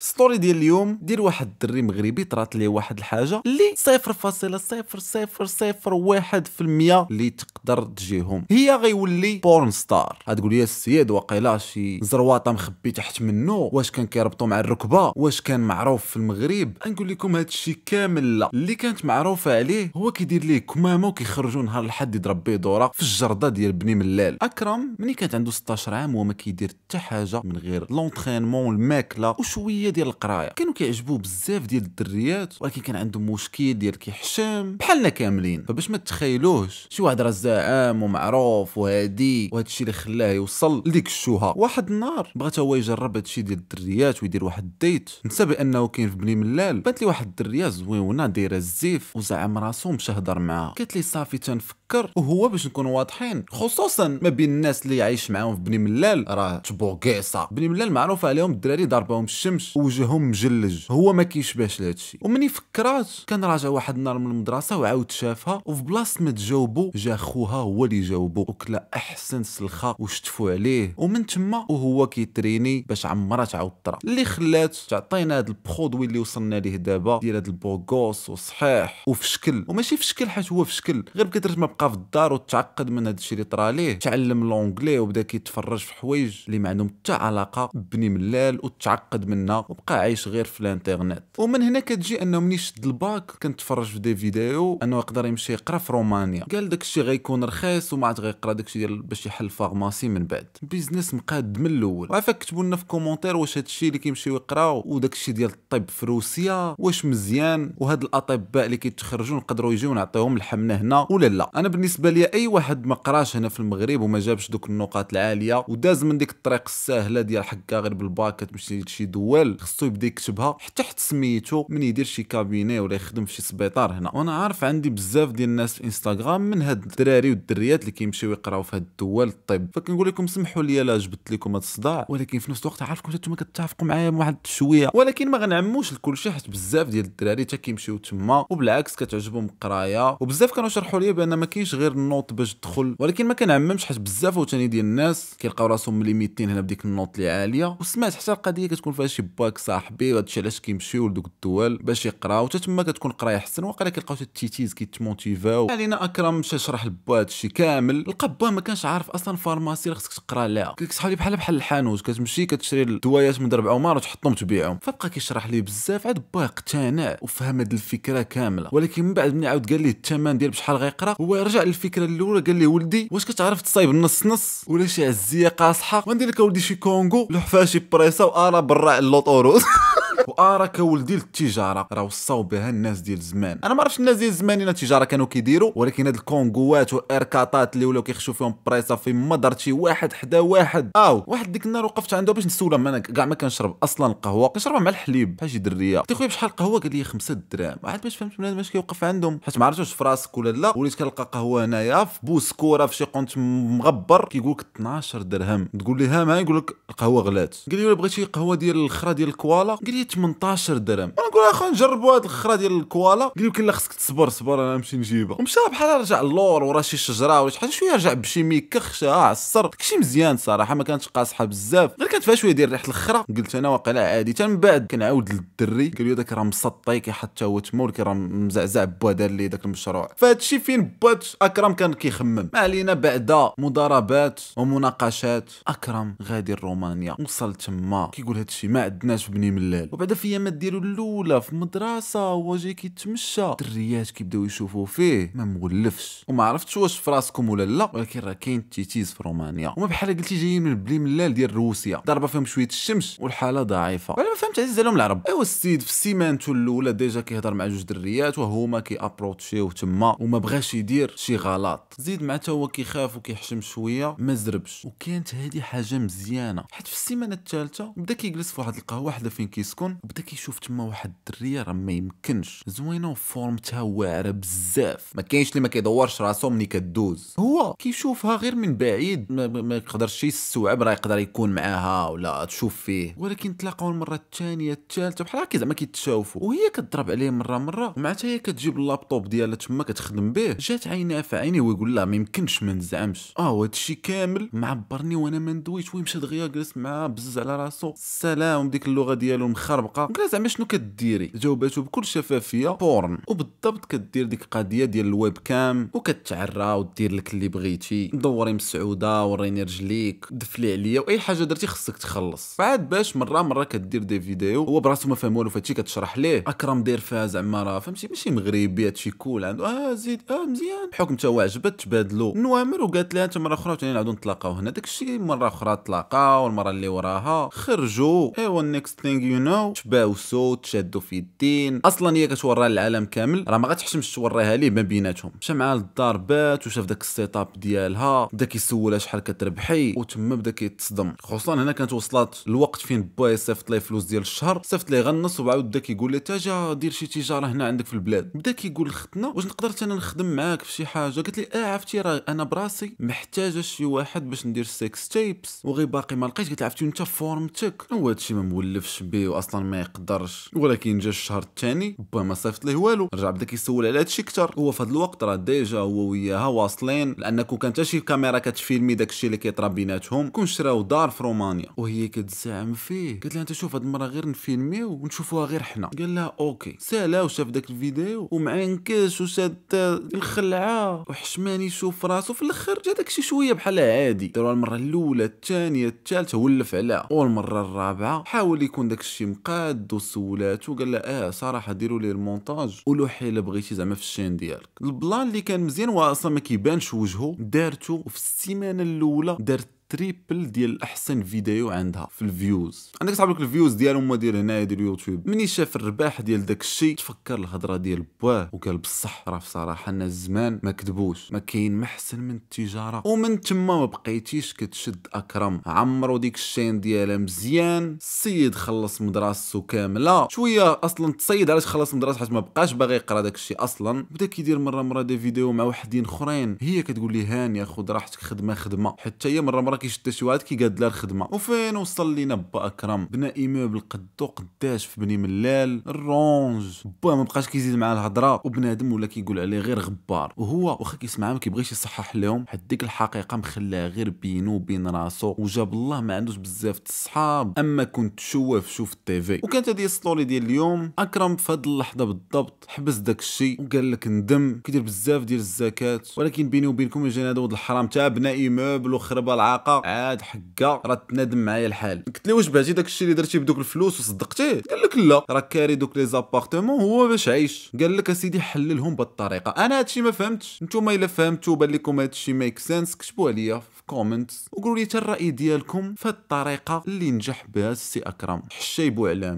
ستوري ديال اليوم ديال واحد الدري مغربي طرات ليه واحد الحاجه اللي صفر فاصلة صفر صفر صفر واحد في المية اللي تقدر تجيهم هي غيولي بورن ستار غتقول لي السيد واقيلا شي زرواطه مخبي تحت منه واش كان كيربطو مع الركبه واش كان معروف في المغرب نقول لكم هذا الشيء كامل لا اللي كانت معروفه عليه هو كيدير ليه كمامه وكيخرجوا نهار الحد يضرب بيه دوره في الجرده ديال بني ملال اكرم ملي كانت عنده 16 عام وما كيدير حتى حاجه من غير لونترينمون الماكله وشويه شويه ديال القرايه كانوا كيعجبوا بزاف ديال الدريات ولكن كان عندهم مشكل ديال كيحشم بحالنا كاملين فباش ما تخيلوش شي واحد راه زعام ومعروف وهادي وهذا الشيء اللي خلاه يوصل لديك الشوهه واحد النهار بغات هو يجرب هذا الشيء ديال الدريات ويدير واحد الديت نسى بانه كاين في بني ملال بانت لي واحد الدريه زويونه دايره الزيف وزعم راسو مشى هضر معاها قالت لي صافي تنفكر وهو باش نكونوا واضحين خصوصا ما بين الناس اللي عايش معاهم في بني ملال راه تبوكيصه بني ملال معروفه عليهم الدراري ضربهم الشمس وجههم مجلج هو ما كيشبهش لهادشي ومني فكرات كان راجع واحد النهار من المدرسه وعاود شافها وفي بلاصه ما تجاوبو جا خوها هو اللي جاوبو وكلا احسن سلخه وشتفوا عليه ومن تما وهو كيتريني باش عمرها تعاود طرا اللي خلات تعطينا هاد البرودوي اللي وصلنا ليه دابا ديال هاد البوغوس وصحيح وفي شكل وماشي في شكل حيت هو في شكل غير بكثرة ما بقى في الدار وتعقد من هذا الشيء اللي طرا ليه تعلم لونجلي وبدا كيتفرج في حوايج اللي ما عندهم حتى علاقه بني ملال وتعقد منها وبقى عايش غير في الانترنت ومن هنا كتجي انه مني شد الباك كنتفرج في دي فيديو انه يقدر يمشي يقرا في رومانيا قال داك الشيء غيكون رخيص وما عاد غيقرا داك الشيء ديال باش يحل فارماسي من بعد بيزنس مقاد من الاول وعافاك كتبوا لنا في كومونتير واش الشيء اللي كيمشيو يقراو وداك الشيء ديال الطب في روسيا واش مزيان وهاد الاطباء اللي كيتخرجوا نقدروا يجيو نعطيهم الحمله هنا ولا لا انا بالنسبه لي اي واحد ما قراش هنا في المغرب وما جابش دوك النقاط العاليه وداز من ديك الطريق السهله ديال حكا غير بالباك كتمشي لشي دول خصو يبدا يكتبها حتى حتى سميتو من يدير شي كابيني ولا يخدم في شي سبيطار هنا وانا عارف عندي بزاف ديال الناس في انستغرام من هاد الدراري والدريات اللي كيمشيو يقراو في هاد الدول الطب فكنقول لكم سمحوا لي لا جبت لكم هاد الصداع ولكن في نفس الوقت عارفكم انتم كتتفقوا معايا واحد شويه ولكن ما غنعموش لكل شيء حيت بزاف ديال الدراري حتى كيمشيو تما وبالعكس كتعجبهم القرايه وبزاف كانوا شرحوا لي بان ما كاينش غير النوط باش تدخل ولكن ما كنعممش حيت بزاف عاوتاني ديال الناس كيلقاو راسهم مليميتين هنا بديك النوط اللي عاليه وسمعت حتى القضيه كتكون فيها شي با وياك صاحبي وهذا الشيء علاش كيمشيو لدوك الدول باش يقراو حتى تما كتكون قرايه احسن وقيلا كيلقاو التيتيز كيتموتيفاو علينا اكرم مشى شرح لبا هادشي كامل لقى با ما كانش عارف اصلا فارماسي خصك تقرا لها صحابي بحال بحال الحانوت كتمشي كتشري الدوايات من درب عمر وتحطهم تبيعهم فبقى كيشرح ليه بزاف عاد با اقتنع وفهم هاد الفكره كامله ولكن من بعد ملي عاود قال ليه الثمن ديال بشحال غيقرا هو رجع للفكره الاولى قال ليه ولدي واش كتعرف تصايب نص نص ولا شي عزيه قاصحه وندير لك ولدي شي كونغو لحفه شي بريسه وارا برا اللوطو Moro. وارا ولدي للتجاره راه وصاو بها الناس ديال زمان انا ما عرفتش الناس ديال زمان الا التجاره كانوا كيديروا ولكن هاد الكونغوات والاركاطات اللي ولاو كيخشوا فيهم بريسا في ما شي واحد حدا واحد او واحد ديك النهار وقفت عنده باش نسولها ما انا كاع ما كنشرب اصلا القهوه كنشربها مع الحليب بحال شي دريه قلت خويا بشحال القهوه قال لي 5 دراهم عاد باش فهمت بنادم اش كيوقف عندهم حيت ما عرفتش في راسك ولا لا وليت كنلقى قهوه هنايا في بوسكوره في شي قنت مغبر كيقول لك 12 درهم تقول لي ها ما يقول لك القهوه غلات قال لي بغيتي قهوه ديال الخرا ديال الكوالا قال لي 18 درهم انا نقول اخو نجربوا هاد الخرا ديال الكوالا قال لي لا خصك تصبر صبر انا نمشي نجيبها ومشى بحال رجع اللور ورا شي شجره ولا شي حاجه شويه رجع بشي ميكخشه عصر داكشي مزيان صراحه ما كانتش قاصحه بزاف غير كانت فيها شويه ديال ريحه الخرا قلت انا واقيلا عادي حتى من بعد كنعاود للدري قال لي داك راه مسطي كيحط هو تما ولكن راه مزعزع با دار لي داك المشروع فهادشي فين بات اكرم كان كيخمم ما علينا بعدا مضاربات ومناقشات اكرم غادي لرومانيا وصل تما كيقول هادشي ما عندناش بني ملال وبعدا في ايامات ديالو الاولى في مدرسه هو جاي كيتمشى الدريات كيبداو يشوفوا فيه ما مولفش وما عرفتش واش في راسكم ولا لا ولكن راه كاين تيتيز في رومانيا وما بحال قلتي جايين من البلي ملال ديال روسيا ضربه فيهم شويه الشمس والحاله ضعيفه ولا ما فهمت عزيز عليهم العرب ايوا السيد في سيمانتو الاولى ديجا كيهضر مع جوج دريات وهما كيابروتشيو تما وما بغاش يدير شي غلط زيد مع هو كيخاف وكيحشم شويه ما زربش وكانت هذه حاجه مزيانه حيت في السيمانه الثالثه بدا كيجلس في واحد القهوه حدا فين كيسكن التلفزيون بدا كيشوف تما واحد الدريه راه ما يمكنش زوينه وفورمتها واعره بزاف ما كاينش اللي ما كيدورش راسو ملي كدوز هو كيشوفها غير من بعيد ما, ما يقدرش يستوعب راه يقدر يكون معاها ولا تشوف فيه ولكن تلاقاو المره الثانيه الثالثه بحال هكا زعما كيتشاوفوا وهي كضرب عليه مره مره ومع هي كتجيب اللابتوب ديالها تما كتخدم به جات عينها في عيني ويقول لها ما يمكنش ما نزعمش اه وهذا الشيء كامل معبرني وانا ما ندويش ويمشى دغيا جلس معاها بزز على راسو السلام ديك اللغه ديالو مخر بقى قلت زعما شنو كديري جاوباتو بكل شفافيه بورن وبالضبط كدير ديك القضيه ديال الويب كام وكتعرى ودير لك اللي بغيتي دوري مسعوده وريني رجليك دفلي عليا واي حاجه درتي خصك تخلص عاد باش مره مره كدير دي فيديو هو براسو ما فهم والو فهادشي كتشرح ليه اكرم دير فيها زعما راه فهمتي ماشي مغربي هادشي كول عنده اه زيد اه مزيان حكم تا عجبت تبادلوا نوامر وقالت لها انت مره اخرى ثاني نعاودو نتلاقاو هنا داكشي مره اخرى تلاقاو المره اللي وراها خرجوا ايوا نيكست ثينغ يو نو تما شباو الصوت في الدين اصلا هي كتوريها للعالم كامل راه ما غاتحشمش توريها ليه ما بيناتهم مشى معاه بات وشاف داك السيت اب ديالها بدا كيسولها شحال كتربحي وتما بدا كيتصدم خصوصا هنا كانت وصلت الوقت فين با يصيفط ليه فلوس ديال الشهر صيفط ليه غنص وعاود بدا كيقول لها تاجا دير شي تجاره هنا عندك في البلاد بدا كيقول لختنا واش نقدر انا نخدم معاك في شي حاجه قالت لي اه عرفتي راه انا براسي محتاجه شي واحد باش ندير سيكس تيبس وغي باقي ما لقيت قلت لها عرفتي انت فورمتك هو هادشي ما مولفش بيه اصلا ما يقدرش ولكن جا الشهر الثاني با ما صيفط ليه والو رجع بدا كيسول على هادشي كثر هو في هذا الوقت راه ديجا هو وياها واصلين لانكو كان حتى شي كاميرا كتفيلمي داكشي اللي كيطرا بيناتهم كون شراو دار في رومانيا وهي كتزعم فيه قالت لها انت شوف هاد المره غير نفيلميو ونشوفوها غير حنا قال لها اوكي سالا وشاف داك الفيديو ومعنكش وشاد الخلعه وحشماني يشوف راسو في الاخر جا داكشي شويه بحال عادي داروا المره الاولى الثانيه الثالثه ولف عليها والمره الرابعه حاول يكون داكشي انقاد وسولاتو وقال له اه صراحه ديروا لي المونتاج قولوا حيل بغيتي زعما في الشين ديالك البلان اللي كان مزيان واصلا ما كيبانش وجهه دارته وفي السيمانه الاولى دارت التريبل ديال احسن فيديو عندها في الفيوز عندك صاحب لك الفيوز ديالهم هما ديال هنايا ديال اليوتيوب مني شاف الرباح ديال داك الشيء تفكر الهضره ديال بواه وقال بصح راه بصراحه الناس زمان ما كذبوش ما كاين ما احسن من التجاره ومن تما ما بقيتيش كتشد اكرم عمرو ديك الشين ديالها مزيان السيد خلص مدرسته كامله شويه اصلا تصيد علاش خلص مدرسه حيت ما بقاش باغي يقرا داك الشيء اصلا بدا كيدير مره مره دي فيديو مع وحدين اخرين هي كتقول لي هاني خذ راحتك خدمه خدمه حتى هي مره مره كي شد شي واحد كيقاد لها الخدمه وفين وصل لينا با اكرم بنا ايموبل قدو قداش في بني ملال الرونج با ما بقاش كيزيد معاه الهضره وبنادم ولا كيقول عليه غير غبار وهو واخا كيسمعها ما كيبغيش يصحح لهم حد ديك الحقيقه مخلاها غير بينو وبين راسو وجاب الله ما عندوش بزاف الصحاب اما كنت شواف شوف التيفي وكانت هذه السطوري ديال اليوم اكرم في هذه اللحظه بالضبط حبس داك الشيء وقال لك ندم كيدير بزاف ديال الزكاه ولكن بيني وبينكم يا هذا الحرام تاع بناء ايموبل وخرب العاقه العلاقه عاد حكا راه تنادم معايا الحال قلت له واش بعتي داك الشيء اللي درتي بدوك الفلوس وصدقتيه قال لك لا راه كاري دوك لي زابارتمون هو باش عايش قال لك اسيدي حللهم بالطريقه انا هادشي ما فهمتش نتوما الا فهمتوا بان لكم هادشي ميك سنس كتبوا عليا في كومنت وقولوا لي الراي ديالكم في الطريقه اللي نجح بها السي اكرم حشايب وعلام